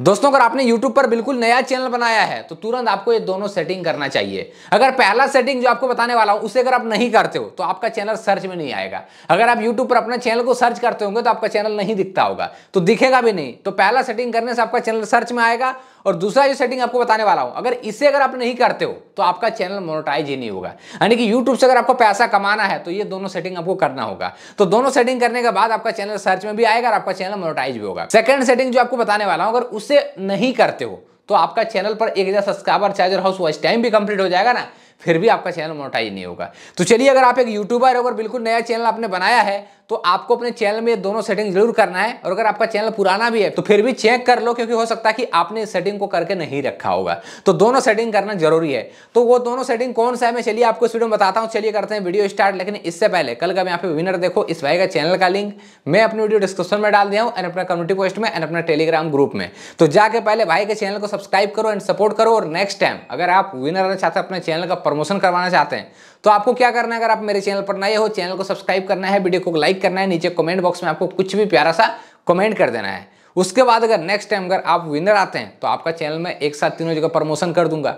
दोस्तों अगर आपने YouTube पर बिल्कुल नया चैनल बनाया है तो तुरंत आपको ये दोनों सेटिंग करना चाहिए अगर पहला सेटिंग जो आपको बताने वाला हूं उसे अगर आप नहीं करते हो तो आपका चैनल सर्च में नहीं आएगा अगर आप YouTube पर अपने चैनल को सर्च करते होंगे तो आपका चैनल नहीं दिखता होगा तो दिखेगा भी नहीं तो पहला सेटिंग करने से आपका चैनल सर्च में आएगा और दूसरा जो सेटिंग आपको बताने वाला हूं अगर इसे अगर आप नहीं करते हो तो आपका चैनल मोनोटाइज ही नहीं होगा यानी कि यूट्यूब से अगर आपको पैसा कमाना है तो ये दोनों सेटिंग आपको करना होगा तो दोनों सेटिंग करने के बाद आपका चैनल सर्च में भी आएगा और आपका चैनल मोनोटाइज भी होगा सेकंड सेटिंग जो आपको बताने वाला हूं अगर उसे नहीं करते हो तो आपका चैनल पर एक हज़ार सब्सक्राइबर चार्जर हाउस वॉच टाइम भी कंप्लीट हो जाएगा ना फिर भी आपका चैनल मोनोटाइज नहीं होगा तो चलिए अगर आप एक यूट्यूबर अगर बिल्कुल नया चैनल आपने बनाया है तो आपको अपने चैनल में दोनों सेटिंग जरूर करना है और अगर आपका चैनल पुराना भी है तो फिर भी चेक कर लो क्योंकि हो सकता है कि आपने सेटिंग को करके नहीं रखा होगा तो दोनों सेटिंग करना जरूरी है तो वो दोनों सेटिंग कौन सा है मैं चलिए आपको इस वीडियो में बताता हूँ चलिए करते हैं वीडियो स्टार्ट लेकिन इससे पहले कल का यहाँ पे विनर देखो इस भाई का चैनल का लिंक मैं अपनी वीडियो डिस्क्रिप्शन में डाल दिया हूँ एंड अपना कम्युनिटी पोस्ट में एंड अपने टेलीग्राम ग्रुप में तो जाके पहले भाई के चैनल को सब्सक्राइब करो एंड सपोर्ट करो और नेक्स्ट टाइम अगर आप विनर रहना चाहते हैं अपने चैनल का प्रमोशन करवाना चाहते हैं तो आपको क्या करना है अगर आप मेरे चैनल पर नए हो चैनल को सब्सक्राइब करना है वीडियो को लाइक करना है नीचे कमेंट बॉक्स में आपको कुछ भी प्यारा सा कमेंट कर देना है उसके बाद अगर नेक्स्ट टाइम अगर आप विनर आते हैं तो आपका चैनल में एक साथ तीनों जगह प्रमोशन कर दूंगा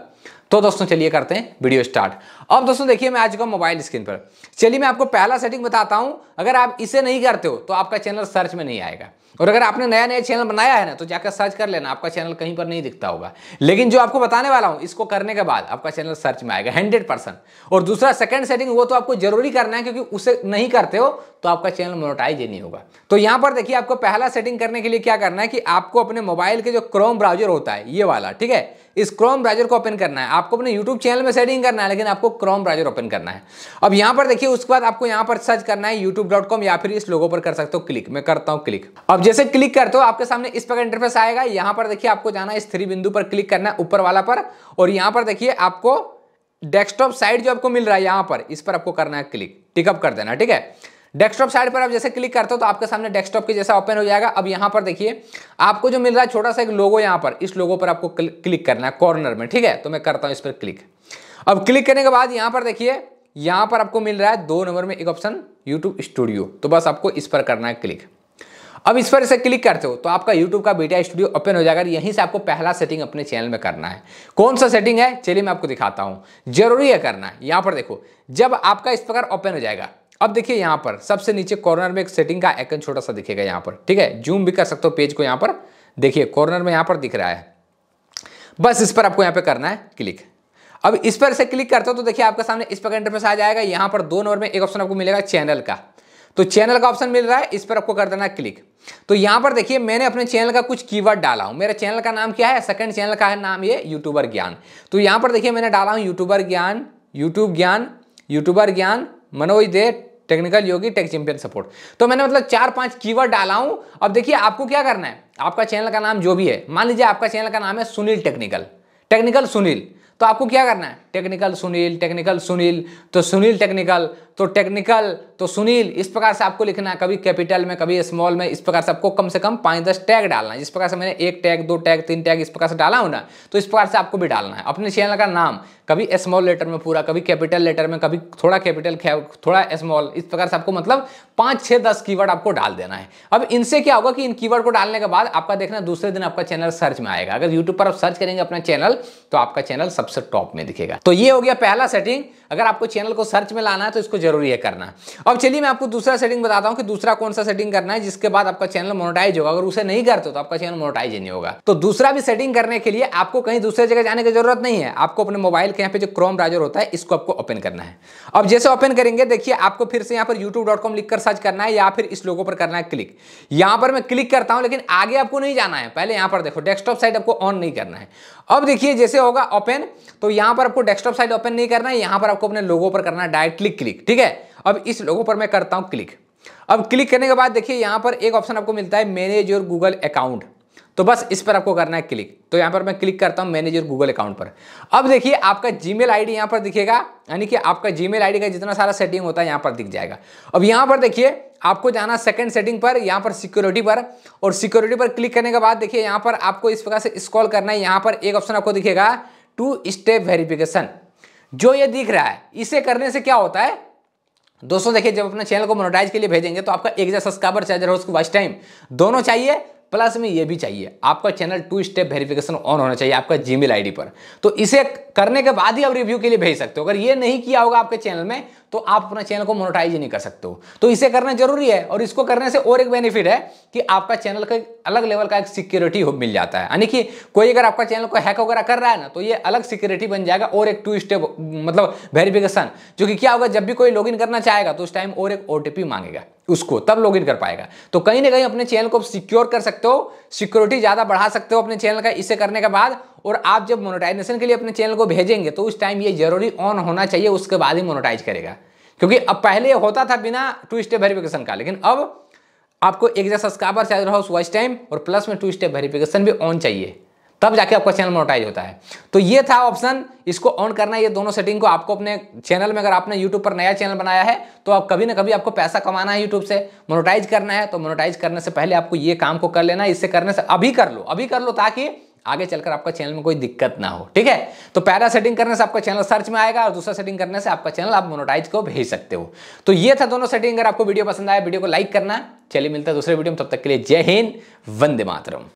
तो दोस्तों चलिए करते हैं वीडियो स्टार्ट अब दोस्तों देखिए मैं आ चुका मोबाइल स्क्रीन पर चलिए मैं आपको पहला सेटिंग बताता हूं अगर आप इसे नहीं करते हो तो आपका चैनल सर्च में नहीं आएगा और अगर आपने नया नया चैनल बनाया है ना तो जाकर सर्च कर लेना आपका चैनल कहीं पर नहीं दिखता होगा लेकिन जो आपको बताने वाला हूं इसको करने के बाद आपका चैनल सर्च में आएगा हंड्रेड परसेंट और दूसरा सेकंड सेटिंग वो तो आपको जरूरी करना है क्योंकि उसे नहीं करते हो तो आपका चैनल मोनोटाइज ही नहीं होगा तो यहां पर देखिए आपको पहला सेटिंग करने के लिए क्या करना है कि आपको अपने मोबाइल के जो क्रोम ब्राउजर होता है ये वाला ठीक है इस क्रोम ब्राउजर को ओपन करना है आपको अपने यूट्यूब चैनल में सेटिंग करना है लेकिन आपको क्रोम ब्राउजर ओपन करना है अब यहां पर देखिए उसके बाद आपको यहां पर सर्च करना है यूट्यूब या फिर इस लोगों पर कर सकते हो क्लिक मैं करता हूँ क्लिक अब जैसे क्लिक करते हो आपके सामने इस पर इंटरफेस आएगा यहां पर देखिए आपको जाना इस थ्री बिंदु पर क्लिक करना है ऊपर वाला पर और यहां पर देखिए आपको डेस्कटॉप साइड जो आपको मिल रहा है यहां पर इस पर आपको करना है क्लिक टिकअप कर देना ठीक है डेस्कटॉप साइड पर आप जैसे क्लिक करते हो तो आपके सामने डेस्कटॉप के जैसा ओपन हो जाएगा अब यहां पर देखिए आपको जो मिल रहा है छोटा सा एक लोगो यहाँ पर इस लोगो पर आपको क्लिक करना है कॉर्नर में ठीक है तो मैं करता हूँ इस पर क्लिक अब क्लिक करने के बाद यहां पर देखिए यहां पर आपको मिल रहा है दो नंबर में एक ऑप्शन यूट्यूब स्टूडियो तो बस आपको इस पर करना है क्लिक अब इस पर इसे क्लिक करते हो तो आपका YouTube का बीटा स्टूडियो ओपन हो जाएगा यहीं से आपको पहला सेटिंग अपने चैनल में करना है कौन सा सेटिंग है चलिए मैं आपको दिखाता हूं जरूरी है करना यहां पर देखो जब आपका इस प्रकार ओपन हो जाएगा अब देखिए यहां पर सबसे नीचे कॉर्नर में एक सेटिंग का आइकन छोटा सा दिखेगा यहां पर ठीक है जूम भी कर सकते हो पेज को यहां पर देखिए कॉर्नर में यहां पर दिख रहा है बस इस पर आपको यहां पे करना है क्लिक अब इस पर से क्लिक करते हो तो देखिए आपके सामने इस पर इंटरफेस आ जाएगा यहां पर दो नंबर में एक ऑप्शन आपको मिलेगा चैनल का तो चैनल का ऑप्शन मिल रहा है इस पर आपको कर देना क्लिक तो यहां पर देखिए मैंने अपने चैनल का कुछ कीवर्ड डाला हूं मेरा चैनल का नाम क्या है सेकंड चैनल का है नाम ये यूट्यूबर ज्ञान तो यहां पर देखिए मैंने डाला हूं यूट्यूबर ज्ञान YouTube Gyan YouTuber Gyan Manoj Dey Technical Yogi Tech Champion support तो मैंने मतलब चार पांच कीवर्ड डाला हूं अब देखिए आपको क्या करना है आपका चैनल का नाम जो भी है मान लीजिए आपका चैनल का नाम है सुनील टेक्निकल टेक्निकल सुनील तो आपको क्या करना है टेक्निकल सुनील टेक्निकल सुनील तो सुनील टेक्निकल तो टेक्निकल तो सुनील इस प्रकार से आपको लिखना है कभी कैपिटल में कभी स्मॉल में इस प्रकार से आपको कम से कम पाँच दस टैग डालना है जिस प्रकार से मैंने एक टैग दो टैग तीन टैग इस प्रकार से डाला ना तो इस प्रकार से आपको भी डालना है अपने चैनल का नाम कभी स्मॉल लेटर में पूरा कभी कैपिटल लेटर में कभी थोड़ा कैपिटल थोड़ा स्मॉल इस प्रकार से आपको मतलब पाँच छः दस की आपको डाल देना है अब इनसे क्या होगा कि इन की को डालने के बाद आपका देखना दूसरे दिन आपका चैनल सर्च में आएगा अगर यूट्यूब पर आप सर्च करेंगे अपना चैनल तो आपका चैनल सबसे टॉप में दिखेगा तो ये हो गया पहला सेटिंग अगर आपको चैनल को सर्च में लाना है तो इसको जरूरी है करना अब चलिए मैं आपको दूसरा सेटिंग बताता हूँ कि दूसरा कौन सा सेटिंग करना है जिसके बाद आपका चैनल मोनोटाइज होगा अगर उसे नहीं करते तो आपका चैनल मोनोटाइज नहीं होगा तो दूसरा भी सेटिंग करने के लिए आपको कहीं दूसरे जगह जाने की जरूरत नहीं है आपको अपने मोबाइल के यहाँ पे जो क्रोम ब्राउजर होता है इसको आपको ओपन करना है अब जैसे ओपन करेंगे देखिए आपको फिर से यहाँ पर यूट्यूब डॉट कॉम लिखकर सर्च करना है या फिर इस लोगों पर करना है क्लिक यहाँ पर मैं क्लिक करता हूँ लेकिन आगे आपको नहीं जाना है पहले यहाँ पर देखो डेस्कटॉप साइड आपको ऑन नहीं करना है अब देखिए जैसे होगा ओपन तो यहां पर आपको डेस्कटॉप साइड ओपन नहीं करना है यहां पर आपको अपने लोगों पर करना है डायरेक्ट क्लिक क्लिक ठीक है अब इस लोगों पर मैं करता हूं क्लिक अब क्लिक करने के बाद देखिए यहां पर एक ऑप्शन आपको मिलता है मैनेज योर गूगल अकाउंट तो बस इस पर आपको करना है क्लिक तो यहां पर मैं क्लिक करता हूं मैनेज योर गूगल अकाउंट पर अब देखिए आपका जीमेल आईडी यहां पर दिखेगा यानी कि आपका जीमेल आईडी का जितना सारा सेटिंग होता है यहां पर दिख जाएगा अब यहां पर देखिए आपको जाना सेकंड सेटिंग पर यहां पर सिक्योरिटी पर और सिक्योरिटी पर क्लिक करने के बाद देखिए यहां पर आपको इस प्रकार से स्क्रॉल करना है यहां पर एक ऑप्शन आपको दिखेगा टू स्टेप वेरिफिकेशन जो ये दिख रहा है इसे करने से क्या होता है दोस्तों देखिए जब अपने चैनल को मोनोटाइज के लिए भेजेंगे तो आपका एक हज़ार सब्सक्राइबर चार्जर हो उसको वाइस टाइम दोनों चाहिए प्लस में ये भी चाहिए आपका channel two step verification on होना चाहिए आपका जीमेल आईडी पर तो इसे करने के बाद ही आप रिव्यू के लिए भेज सकते हो अगर ये नहीं किया होगा आपके चैनल में तो आप अपना चैनल को मोनोटाइज नहीं कर सकते हो तो इसे करना जरूरी है और इसको करने से और एक बेनिफिट है कि आपका चैनल का अलग लेवल का एक सिक्योरिटी मिल जाता है यानी कि कोई अगर आपका चैनल को हैक वगैरह कर रहा है ना तो ये अलग सिक्योरिटी बन जाएगा और एक टू स्टेप मतलब वेरिफिकेशन जो कि क्या होगा जब भी कोई लॉग करना चाहेगा तो उस टाइम और एक ओटीपी मांगेगा उसको तब लॉग कर पाएगा तो कहीं ना कहीं अपने चैनल को सिक्योर कर सकते हो सिक्योरिटी ज़्यादा बढ़ा सकते हो अपने चैनल का इसे करने के बाद और आप जब मोनोटाइजेशन के लिए अपने चैनल को भेजेंगे तो उस टाइम ये जरूरी ऑन होना चाहिए उसके बाद ही मोनोटाइज करेगा क्योंकि अब पहले होता था बिना टू स्टेप वेरिफिकेशन का लेकिन अब आपको एक जैसा सब्सक्राइबर चाहिए रहा उस वॉइस टाइम और प्लस में टू स्टेप वेरिफिकेशन भी ऑन चाहिए तब जाके आपका चैनल मोनोटाइज होता है तो ये था ऑप्शन इसको ऑन करना ये दोनों सेटिंग को आपको अपने चैनल में अगर आपने यूट्यूब पर नया चैनल बनाया है तो आप कभी ना कभी आपको पैसा कमाना है यूट्यूब से मोनोटाइज करना है तो मोनोटाइज करने से पहले आपको ये काम को कर लेना इससे करने से अभी कर लो अभी कर लो ताकि आगे चलकर आपका चैनल में कोई दिक्कत ना हो ठीक है तो पहला सेटिंग करने से आपका चैनल सर्च में आएगा और दूसरा सेटिंग करने से आपका चैनल आप मोनोटाइज को भेज सकते हो तो ये था दोनों सेटिंग अगर आपको वीडियो पसंद आया वीडियो को लाइक करना चलिए मिलता है दूसरे वीडियो में तब तक के लिए जय हिंद वंदे मातरम